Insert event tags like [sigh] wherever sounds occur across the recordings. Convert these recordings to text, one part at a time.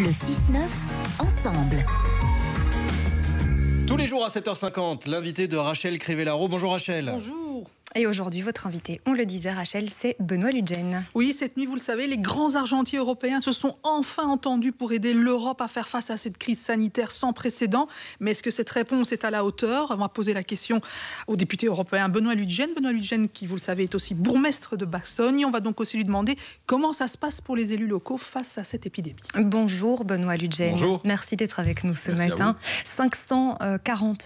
Le 6-9, ensemble. Tous les jours à 7h50, l'invité de Rachel Crivellaro. Bonjour Rachel. Bonjour. Et aujourd'hui, votre invité, on le disait Rachel, c'est Benoît Lugène. Oui, cette nuit, vous le savez, les grands argentiers européens se sont enfin entendus pour aider l'Europe à faire face à cette crise sanitaire sans précédent. Mais est-ce que cette réponse est à la hauteur On va poser la question au député européen Benoît Lugène. Benoît Lugène, qui, vous le savez, est aussi bourgmestre de Bastogne. On va donc aussi lui demander comment ça se passe pour les élus locaux face à cette épidémie. Bonjour Benoît Lugène. Bonjour. Merci d'être avec nous ce matin. 540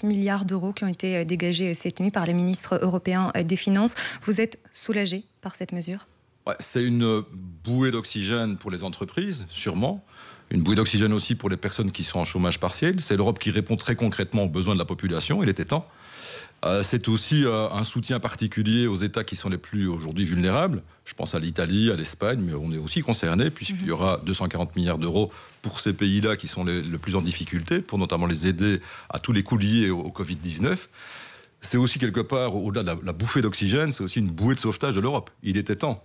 euh, milliards d'euros qui ont été euh, dégagés euh, cette nuit par les ministres européens des Finances. Vous êtes soulagé par cette mesure C'est une bouée d'oxygène pour les entreprises, sûrement. Une bouée d'oxygène aussi pour les personnes qui sont en chômage partiel. C'est l'Europe qui répond très concrètement aux besoins de la population. Il était temps. Euh, c'est aussi euh, un soutien particulier aux États qui sont les plus aujourd'hui vulnérables. Je pense à l'Italie, à l'Espagne, mais on est aussi concerné, puisqu'il y mhm. aura 240 milliards d'euros pour ces pays-là qui sont les, le plus en difficulté, pour notamment les aider à tous les coups liés au Covid-19 c'est aussi quelque part, au-delà de la, bouffée d'oxygène, c'est aussi une bouée de sauvetage de l'Europe. Il était temps.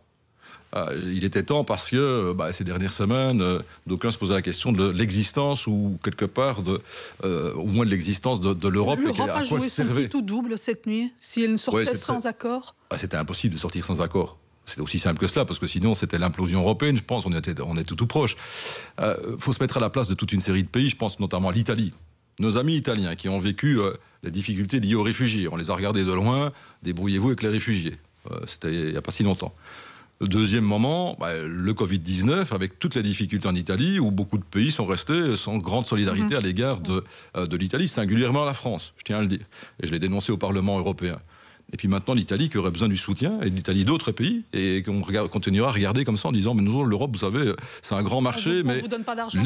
Euh, il était temps parce que bah, ces dernières semaines, euh, d'aucuns se posaient la question de l'existence ou quelque part, de, euh, au moins de l'existence de, de l'Europe. L'Europe a joué son tout double cette nuit, si elle ne sortait sans accord. Ah, c'était impossible de sortir sans accord. C'était aussi simple que cela, parce que sinon c'était l'implosion européenne, je pense, on était, on tout, proche. Il faut se mettre à la place de toute une série de pays, je pense notamment à l'Italie nos amis italiens qui ont vécu euh, les difficultés liées aux réfugiés. On les a regardés de loin, débrouillez-vous avec les réfugiés. Euh, c'était il n'y a pas si longtemps. Deuxième moment, bah, le Covid-19, avec toutes les difficultés en Italie, où beaucoup de pays sont restés sans grande solidarité mhm. à l'égard de, euh, de l'Italie, singulièrement la France, je tiens à le dire. Et je l'ai dénoncé au Parlement européen. Et puis maintenant, l'Italie qui aurait besoin du soutien, et l'Italie d'autres pays, et qu'on continuera à regarder comme ça en disant, mais nous, l'Europe, vous savez, c'est un grand marché, on mais... Vous donne pas d'argent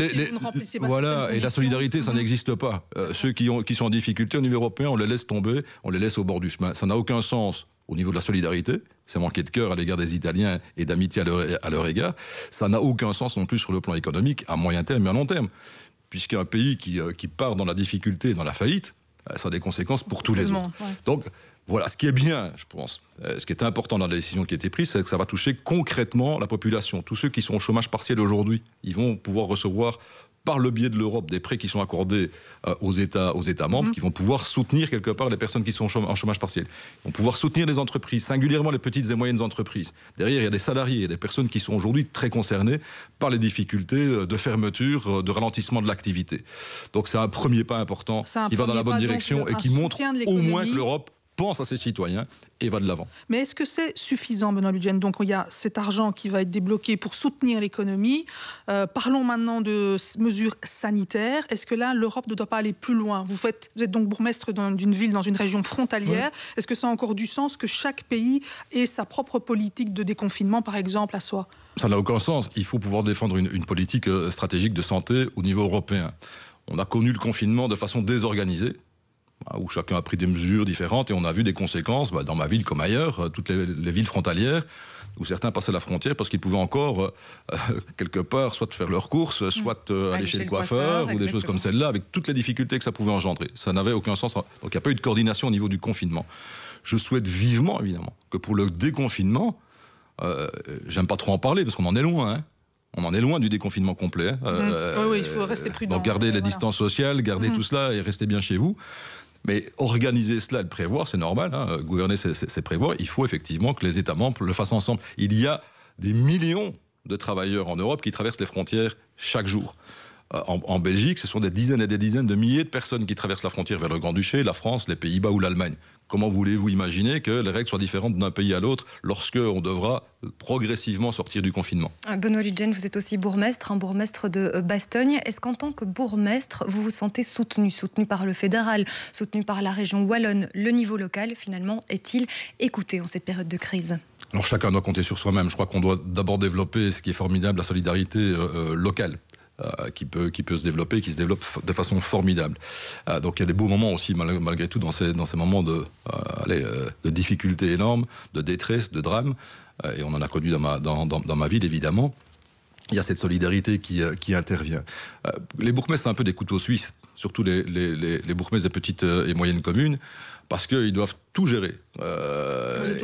Voilà, et la solidarité, ça mhm. n'existe pas. Euh, ceux qui, ont, qui sont en difficulté au niveau européen, on les laisse tomber, on les laisse au bord du chemin. Ça n'a aucun sens au niveau de la solidarité, c'est manquer de cœur à l'égard des Italiens et d'amitié à leur, égard. Ça n'a aucun sens non plus sur le plan économique, à moyen terme et à long terme. Puisqu'un pays qui, euh, qui part dans la difficulté et dans la faillite, euh, ça a des conséquences pour tous les autres. Donc, voilà, ce qui est bien, je pense, euh, ce qui est important dans la décision qui a été prise, c'est que ça va toucher concrètement la population. Tous ceux qui sont au chômage partiel aujourd'hui, ils vont pouvoir recevoir par le biais de l'Europe des prêts qui sont accordés euh, aux, États, aux États membres, mhm. qui vont pouvoir soutenir quelque part les personnes qui sont en chômage partiel. Ils vont pouvoir soutenir les entreprises, singulièrement les petites et moyennes entreprises. Derrière, il y a des salariés, des personnes qui sont aujourd'hui très concernées par les difficultés euh, de fermeture, de ralentissement de l'activité. Donc c'est un premier pas important qui va dans la bonne direction et qui montre au moins que l'Europe pense à ses citoyens et va de l'avant. Mais est-ce que c'est suffisant, Benoît Ludgen Donc il y a cet argent qui va être débloqué pour soutenir l'économie. Euh, parlons maintenant de mesures sanitaires. Est-ce que là, l'Europe ne doit pas aller plus loin vous, faites, êtes donc bourgmestre d'une ville, dans une région frontalière. Est-ce que ça a encore du sens que chaque pays ait sa propre politique de déconfinement, par exemple, à soi Ça n'a aucun sens. Il faut pouvoir défendre une politique euh, stratégique de santé au niveau européen. On a connu le confinement de façon désorganisée ah, où chacun a pris des mesures différentes et on a vu des conséquences bah, dans ma ville comme ailleurs, euh, toutes les, villes frontalières où certains passaient la frontière parce qu'ils pouvaient encore, euh, euh, quelque part, soit faire leurs courses, mm. soit aller chez, le coiffeur, ou des choses comme celle-là, avec toutes les difficultés que ça pouvait engendrer. Ça n'avait aucun sens. Donc il n'y a pas eu de coordination au niveau du confinement. Je souhaite vivement, évidemment, que pour le déconfinement, j'aime pas trop en parler parce qu'on en est loin, hein. on en est loin du déconfinement complet. Mm. oui, il faut rester prudent. Donc, garder la voilà. distance sociale, garder mm. tout cela et rester bien chez vous. Mais organiser cela et le prévoir, c'est normal. Hein. Gouverner, c'est prévoir. Il faut effectivement que les États membres le fassent ensemble. Il y a des millions de travailleurs en Europe qui traversent les frontières chaque jour. Euh, en, Belgique, ce sont des dizaines et des dizaines de milliers de personnes qui traversent la frontière vers le Grand-Duché, la France, les Pays-Bas ou l'Allemagne. Comment voulez-vous imaginer que les règles soient différentes d'un pays à l'autre lorsque on devra progressivement sortir du confinement euh, Benoît Lidgen, vous êtes aussi bourgmestre, un hein, bourgmestre de euh, Bastogne. Est-ce qu'en tant que bourgmestre, vous vous sentez soutenu, soutenu par le fédéral, soutenu par la région wallonne Le niveau local, finalement, est-il écouté en cette période de crise alors chacun doit compter sur soi-même. Je crois qu'on doit d'abord développer ce qui est formidable, la solidarité locale. Euh, qui, peut, qui peut se développer, qui se développe de façon formidable. Euh, donc il y a des beaux moments aussi, malgré tout, dans ces, dans ces moments de, euh, allez, de difficultés énormes, de détresse, de drame. et on en a connu dans ma, dans, dans, ma ville, évidemment il y a cette solidarité qui, qui intervient. les bourgmestres, c'est un peu des couteaux suisses, surtout les, les, les, des petites et moyennes communes, parce qu'ils doivent tout gérer.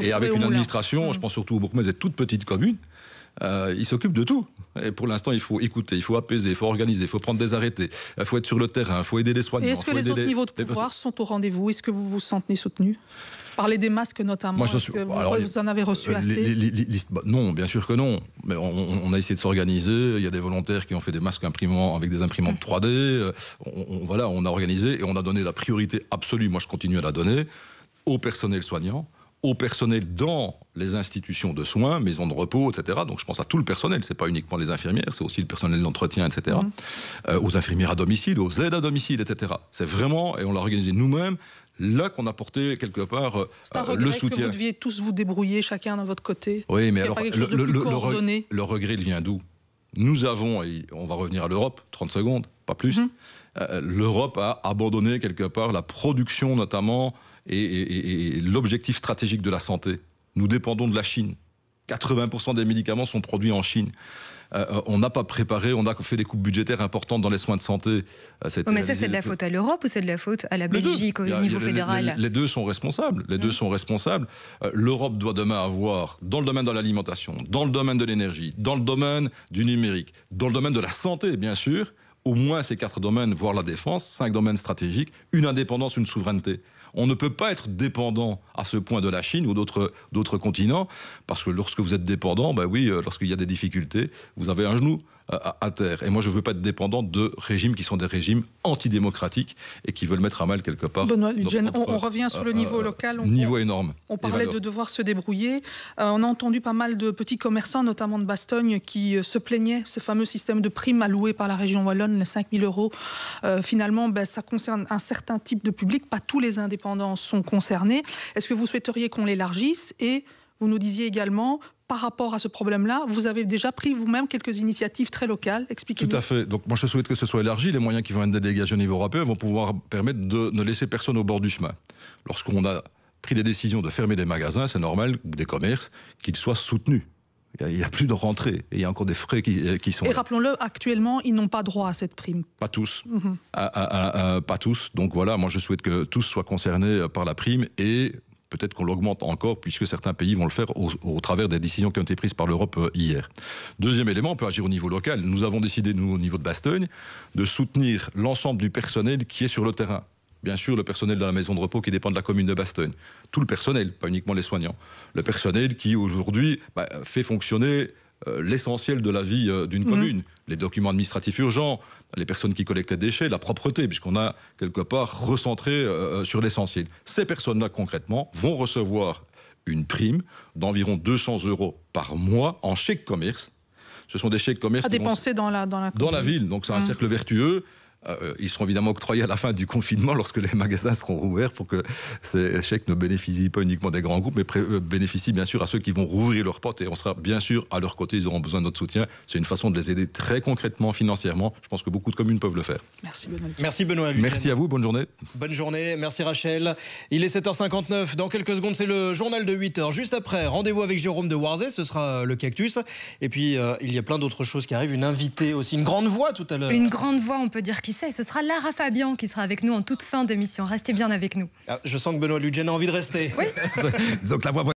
et avec une administration, je mm. pense surtout aux bourgmestres des toutes petites communes, euh, il s'occupe de tout. Et pour l'instant, il faut écouter, il faut apaiser, il faut organiser, il faut prendre des arrêtés, il euh, faut être sur le terrain, il faut aider les soignants. Est-ce que les autres niveaux de pouvoir sont au rendez-vous Est-ce que vous vous sentez soutenu Parler des masques notamment. Moi, je vous, en avez reçu euh, assez bah, Non, bien sûr que non. Mais on, a essayé de s'organiser. Il y a des volontaires qui ont fait des masques imprimants avec des imprimantes 3D. On, voilà, on a organisé et on a donné la priorité absolue. Moi, je continue à la donner au personnel soignant au personnel dans les institutions de soins, maisons de repos, etc. Donc je pense à tout le personnel, c'est pas uniquement les infirmières, c'est aussi le personnel d'entretien, etc. Mmh. Euh, aux infirmières à domicile, aux aides à domicile, etc. C'est vraiment, et on l'a organisé nous-mêmes, là qu'on a porté quelque part euh, euh, le soutien. Que vous deviez tous vous débrouiller chacun dans votre côté. Oui, mais alors le, regret, le, regret, il vient d'où Nous avons, et on va revenir à l'Europe, 30 secondes, pas plus. Mmh. L'Europe a abandonné quelque part la production notamment et, l'objectif stratégique de la santé. Nous dépendons de la Chine. 80% des médicaments sont produits en Chine. Euh, euh, on n'a pas préparé, on a fait des coupes budgétaires importantes dans les soins de santé. Euh, mais ça, c'est de la faute à l'Europe ou c'est de la faute à la Belgique au niveau fédéral les, deux sont responsables. Les deux mm. sont responsables. L'Europe doit demain avoir, dans le domaine de l'alimentation, dans le domaine de l'énergie, dans le domaine du numérique, dans le domaine de la santé, bien sûr, au moins ces quatre domaines, voire la défense, cinq domaines stratégiques, une indépendance, une souveraineté. On ne peut pas être dépendant à ce point de la Chine ou d'autres continents, parce que lorsque vous êtes dépendant, ben oui, euh, lorsqu'il y a des difficultés, vous avez un genou à, terre. Et moi, je ne veux pas être dépendant de régimes qui sont des régimes antidémocratiques et qui veulent mettre à mal quelque part. Benoît on, revient sur le euh, niveau euh, local. On, niveau énorme. On parlait de devoir se débrouiller. Euh, on a entendu pas mal de petits commerçants, notamment de Bastogne, qui se plaignaient. Ce fameux système de primes allouées par la région Wallonne, les 5 000 euros, finalement, ben, ça concerne un certain type de public. Pas tous les indépendants sont concernés. Est-ce que vous souhaiteriez qu'on l'élargisse et vous nous disiez également, par rapport à ce problème-là, vous avez déjà pris vous-même quelques initiatives très locales. Expliquez-nous. Tout à fait. Donc, moi, je souhaite que ce soit élargi. Les moyens qui vont être dégagés au niveau européen vont pouvoir permettre de ne laisser personne au bord du chemin. Lorsqu'on a pris des décisions de fermer des magasins, c'est normal, des commerces, qu'ils soient soutenus. Il n'y a, plus de rentrée. Et il y a encore des frais qui, euh, sont. Et rappelons-le, actuellement, ils n'ont pas droit à cette prime. Pas tous. Mhm. pas tous. Donc voilà, moi je souhaite que tous soient concernés par la prime et peut-être qu'on l'augmente encore, puisque certains pays vont le faire au, travers des décisions qui ont été prises par l'Europe euh, hier. Deuxième élément, on peut agir au niveau local. Nous avons décidé, nous, au niveau de Bastogne, de soutenir l'ensemble du personnel qui est sur le terrain. Bien sûr, le personnel de la maison de repos qui dépend de la commune de Bastogne. Tout le personnel, pas uniquement les soignants. Le personnel qui, aujourd'hui, bah, fait fonctionner euh, l'essentiel de la vie euh, d'une mhm. commune. Les documents administratifs urgents, les personnes qui collectent les déchets, la propreté, puisqu'on a quelque part recentré euh, sur l'essentiel. Ces personnes-là, concrètement, vont recevoir une prime d'environ 200 euros par mois en chèque commerce. Ce sont des chèques commerce à dépenser dans la dans dans la ville. Donc c'est un mhm. cercle vertueux. Euh, ils seront évidemment octroyés à la fin du confinement [laughs] lorsque les magasins seront rouverts pour que ces chèques ne bénéficient pas uniquement des grands groupes, mais euh, bénéficient bien sûr à ceux qui vont rouvrir leurs portes et on sera bien sûr à leur côté, ils auront besoin de notre soutien. C'est une façon de les aider très concrètement financièrement. Je pense que beaucoup de communes peuvent le faire. Merci Benoît. Merci Benoît. Merci à vous, bonne journée. Bonne journée, merci Rachel. Il est 7h59, dans quelques secondes c'est le journal de 8h. Juste après, rendez-vous avec Jérôme de Warzé, ce sera euh, le cactus. Et puis il y a plein d'autres choses qui arrivent, une invitée aussi, une grande voix tout à l'heure. Une grande voix, on peut dire qui sait, ce sera Lara Fabian qui sera avec nous en toute fin d'émission. Restez bien avec nous. Ah, je sens que Benoît Ludgen a envie de rester. Oui. [laughs] Donc la voix